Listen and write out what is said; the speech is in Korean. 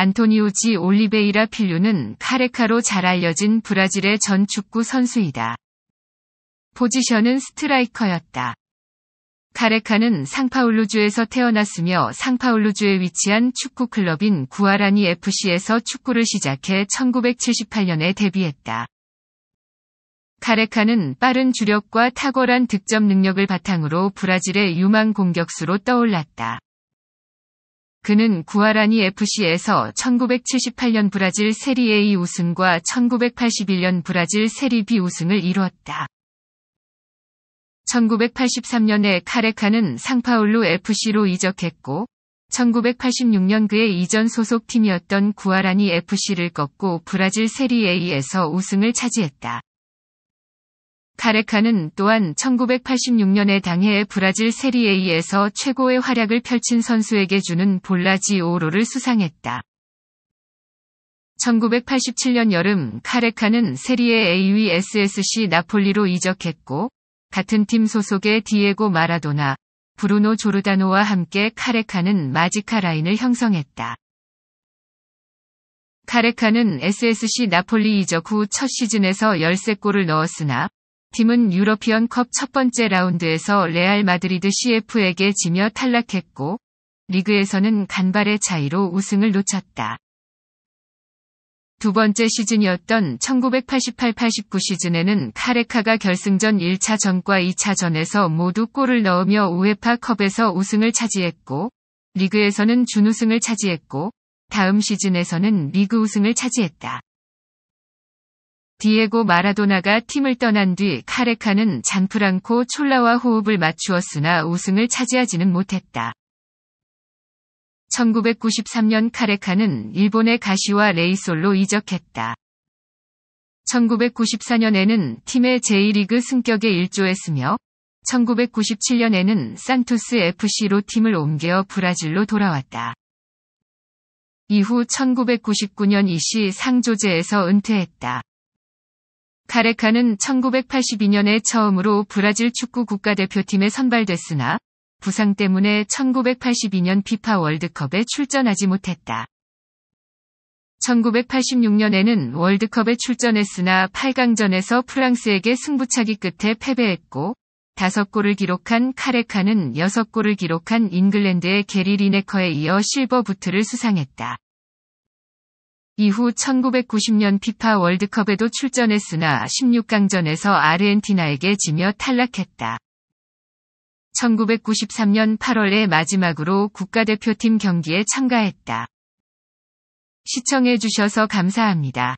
안토니오지 올리베이라 필류는 카레카로 잘 알려진 브라질의 전 축구 선수이다. 포지션은 스트라이커였다. 카레카는 상파울루주에서 태어났으며 상파울루주에 위치한 축구 클럽인 구아라니 FC에서 축구를 시작해 1978년에 데뷔했다. 카레카는 빠른 주력과 탁월한 득점 능력을 바탕으로 브라질의 유망 공격수로 떠올랐다. 그는 구아라니 FC에서 1978년 브라질 세리A 에 우승과 1981년 브라질 세리 B 우승을 이루었다. 1983년에 카레카는 상파울루 FC로 이적했고, 1986년 그의 이전 소속팀이었던 구아라니 FC를 꺾고 브라질 세리에이에서 우승을 차지했다. 카레카는 또한 1986년에 당해 브라질 세리에이에서 최고의 활약을 펼친 선수에게 주는 볼라지오로를 수상했다. 1987년 여름 카레카는 세리에 A위 SSC 나폴리로 이적했고 같은 팀 소속의 디에고 마라도나, 브루노 조르다노와 함께 카레카는 마지카 라인을 형성했다. 카레카는 SSC 나폴리 이적 후 첫 시즌에서 13골을 넣었으나 팀은 유러피언컵 첫 번째 라운드에서 레알 마드리드 CF에게 지며 탈락했고 리그에서는 간발의 차이로 우승을 놓쳤다. 두 번째 시즌이었던 1988-89 시즌에는 카레카가 결승전 1차전과 2차전에서 모두 골을 넣으며 우에파 컵에서 우승을 차지했고 리그에서는 준우승을 차지했고 다음 시즌에서는 리그 우승을 차지했다. 디에고 마라도나가 팀을 떠난 뒤 카레카는 잔프랑코 촐라와 호흡을 맞추었으나 우승을 차지하지는 못했다. 1993년 카레카는 일본의 가시와 레이솔로 이적했다. 1994년에는 팀의 제1리그 승격에 일조했으며 1997년에는 산투스 FC로 팀을 옮겨 브라질로 돌아왔다. 이후 1999년 이시 상조제에서 은퇴했다. 카레카는 1982년에 처음으로 브라질 축구 국가대표팀에 선발됐으나 부상 때문에 1982년 피파 월드컵에 출전하지 못했다. 1986년에는 월드컵에 출전했으나 8강전에서 프랑스에게 승부차기 끝에 패배했고 5골을 기록한 카레카는 6골을 기록한 잉글랜드의 게리 리네커에 이어 실버부트를 수상했다. 이후 1990년 피파 월드컵에도 출전했으나 16강전에서 아르헨티나에게 지며 탈락했다. 1993년 8월에 마지막으로 국가대표팀 경기에 참가했다. 시청해주셔서 감사합니다.